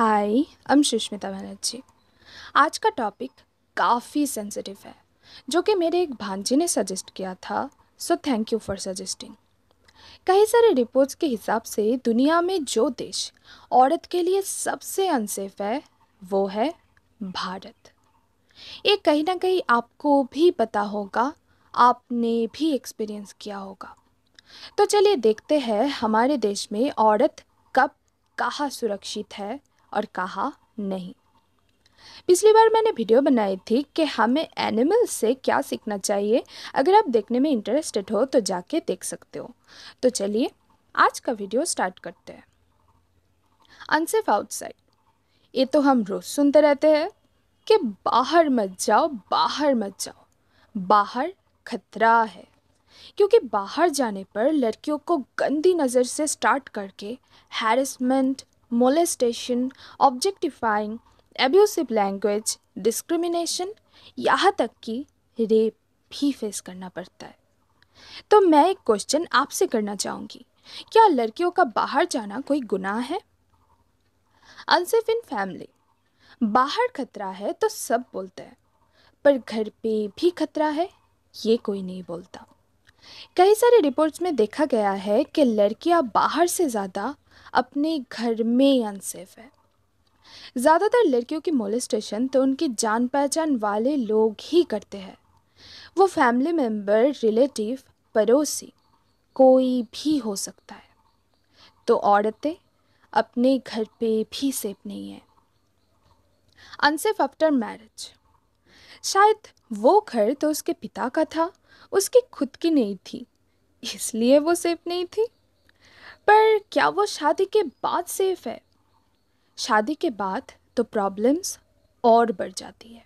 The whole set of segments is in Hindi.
हाय अम सुष्मिता बनर्जी आज का टॉपिक काफ़ी सेंसिटिव है जो कि मेरे एक भांजी ने सजेस्ट किया था so thank you for suggesting कई सारे रिपोर्ट्स के हिसाब से दुनिया में जो देश औरत के लिए सबसे अनसेफ है वो है भारत ये कहीं ना कहीं आपको भी पता होगा आपने भी एक्सपीरियंस किया होगा तो चलिए देखते हैं हमारे देश में औरत कब कहाँ सुरक्षित है और कहा नहीं पिछली बार मैंने वीडियो बनाई थी कि हमें एनिमल से क्या सीखना चाहिए अगर आप देखने में इंटरेस्टेड हो तो जाके देख सकते हो तो चलिए आज का वीडियो स्टार्ट करते हैं अनसेफ आउटसाइड ये तो हम रोज़ सुनते रहते हैं कि बाहर मत जाओ बाहर मत जाओ बाहर खतरा है क्योंकि बाहर जाने पर लड़कियों को गंदी नज़र से स्टार्ट करके harassment molestation objectifying abusive language discrimination यहाँ तक कि रेप भी फेस करना पड़ता है तो मैं एक क्वेश्चन आपसे करना चाहूँगी क्या लड़कियों का बाहर जाना कोई गुनाह है अनसेफ इन फैमिली बाहर खतरा है तो सब बोलते हैं पर घर पे भी खतरा है ये कोई नहीं बोलता कई सारे रिपोर्ट्स में देखा गया है कि लड़कियां बाहर से ज़्यादा अपने घर में ही अनसेफ है ज़्यादातर लड़कियों की मोलिस्टेशन तो उनकी जान पहचान वाले लोग ही करते हैं वो फैमिली मेम्बर रिलेटिव पड़ोसी कोई भी हो सकता है तो औरतें अपने घर पे भी सेफ नहीं है अनसेफ आफ्टर मैरिज शायद वो घर तो उसके पिता का था उसकी खुद की नहीं थी इसलिए वो सेफ नहीं थी पर क्या वो शादी के बाद सेफ है शादी के बाद तो प्रॉब्लम्स और बढ़ जाती है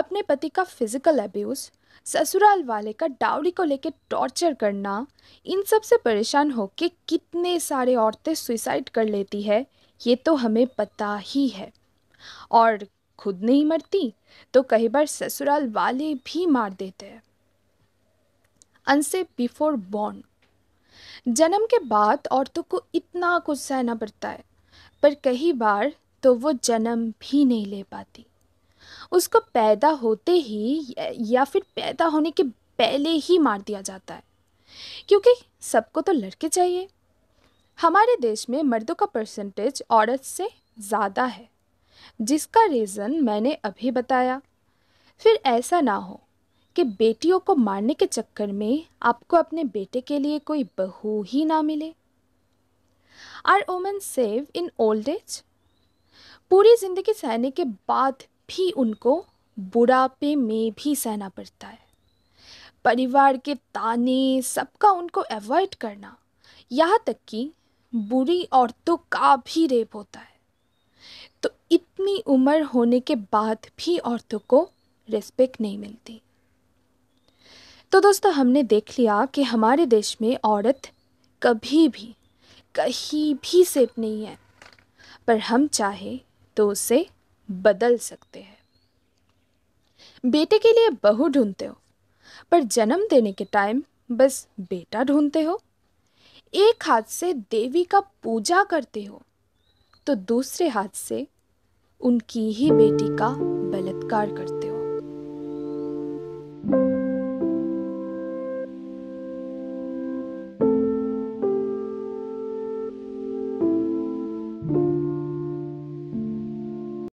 अपने पति का फिजिकल अब्यूज़ ससुराल वाले का डावड़ी को लेकर टॉर्चर करना इन सब से परेशान होकर कितने सारे औरतें सुसाइड कर लेती है ये तो हमें पता ही है और खुद नहीं मरती तो कई बार ससुराल वाले भी मार देते हैं अनसे बिफोर बॉन्ड जन्म के बाद औरतों को इतना कुछ सहना पड़ता है पर कई बार तो वो जन्म भी नहीं ले पाती उसको पैदा होते ही या फिर पैदा होने के पहले ही मार दिया जाता है क्योंकि सबको तो लड़के चाहिए हमारे देश में मर्दों का परसेंटेज औरत से ज़्यादा है जिसका रीज़न मैंने अभी बताया फिर ऐसा ना हो आपके बेटियों को मारने के चक्कर में आपको अपने बेटे के लिए कोई बहू ही ना मिले are women safe in old age पूरी ज़िंदगी सहने के बाद भी उनको बुढ़ापे में भी सहना पड़ता है परिवार के ताने सबका उनको अवॉइड करना यहाँ तक कि बुरी औरतों का भी रेप होता है तो इतनी उम्र होने के बाद भी औरतों को रेस्पेक्ट नहीं मिलती तो दोस्तों हमने देख लिया कि हमारे देश में औरत कभी भी कहीं भी सेफ नहीं है पर हम चाहे तो उसे बदल सकते हैं बेटे के लिए बहू ढूंढते हो पर जन्म देने के टाइम बस बेटा ढूंढते हो एक हाथ से देवी का पूजा करते हो तो दूसरे हाथ से उनकी ही बेटी का बलात्कार करते